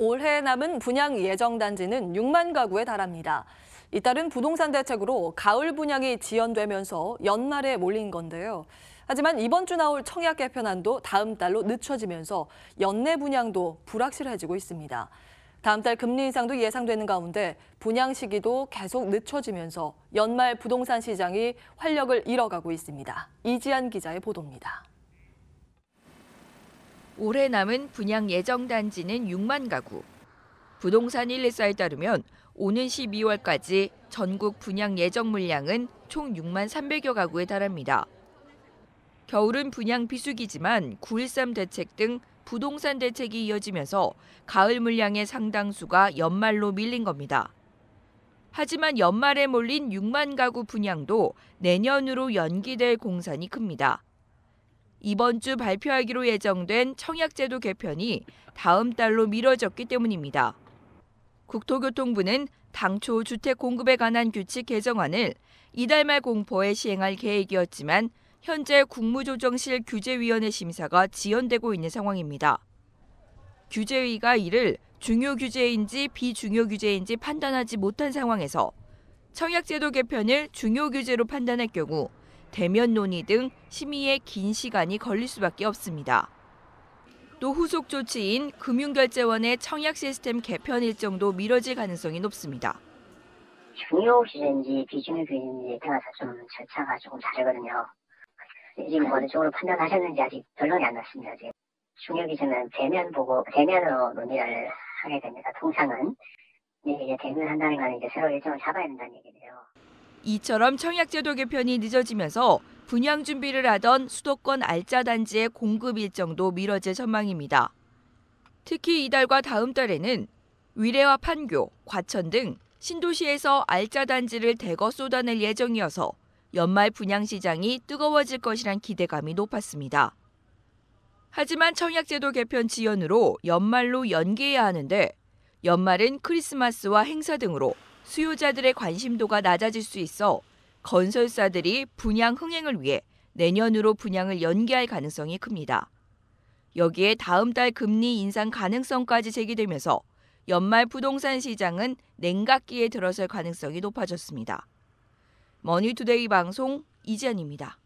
올해 남은 분양 예정 단지는 6만 가구에 달합니다. 이따른 부동산 대책으로 가을 분양이 지연되면서 연말에 몰린 건데요. 하지만 이번 주 나올 청약 개편안도 다음 달로 늦춰지면서 연내 분양도 불확실해지고 있습니다. 다음 달 금리 인상도 예상되는 가운데 분양 시기도 계속 늦춰지면서 연말 부동산 시장이 활력을 잃어가고 있습니다. 이지한 기자의 보도입니다. 올해 남은 분양 예정 단지는 6만 가구. 부동산 1리사에 따르면 오는 12월까지 전국 분양 예정 물량은 총 6만 300여 가구에 달합니다. 겨울은 분양 비수기지만 9.13 대책 등 부동산 대책이 이어지면서 가을 물량의 상당수가 연말로 밀린 겁니다. 하지만 연말에 몰린 6만 가구 분양도 내년으로 연기될 공산이 큽니다. 이번 주 발표하기로 예정된 청약제도 개편이 다음 달로 미뤄졌기 때문입니다. 국토교통부는 당초 주택 공급에 관한 규칙 개정안을 이달 말 공포에 시행할 계획이었지만 현재 국무조정실 규제위원회 심사가 지연되고 있는 상황입니다. 규제위가 이를 중요 규제인지 비중요 규제인지 판단하지 못한 상황에서 청약제도 개편을 중요 규제로 판단할 경우 대면 논의 등 심의에 긴 시간이 걸릴 수밖에 없습니다. 또 후속 조치인 금융결제원의 청약 시스템 개편 일정도 미뤄질 가능성이 높습니다. 종료 시인지 비중이 되는지에 따라서 좀 절차가 조금 다르거든요. 지금 뭐 어느 쪽으로 판단하셨는지 아직 결론이 안 났습니다. 지금 중요 기준은 대면 보고 대면으로 논의를 하게 됩니다. 통상은 예, 이제 대면 한다는 건 이제 새로 일정을 잡아야 된다는 얘기예요. 이처럼 청약제도 개편이 늦어지면서 분양 준비를 하던 수도권 알짜 단지의 공급 일정도 미뤄질 전망입니다. 특히 이달과 다음 달에는 위례와 판교, 과천 등 신도시에서 알짜 단지를 대거 쏟아낼 예정이어서 연말 분양 시장이 뜨거워질 것이란 기대감이 높았습니다. 하지만 청약제도 개편 지연으로 연말로 연기해야 하는데 연말은 크리스마스와 행사 등으로 수요자들의 관심도가 낮아질 수 있어 건설사들이 분양 흥행을 위해 내년으로 분양을 연기할 가능성이 큽니다. 여기에 다음 달 금리 인상 가능성까지 제기되면서 연말 부동산 시장은 냉각기에 들어설 가능성이 높아졌습니다. 머니투데이 방송 이지연입니다.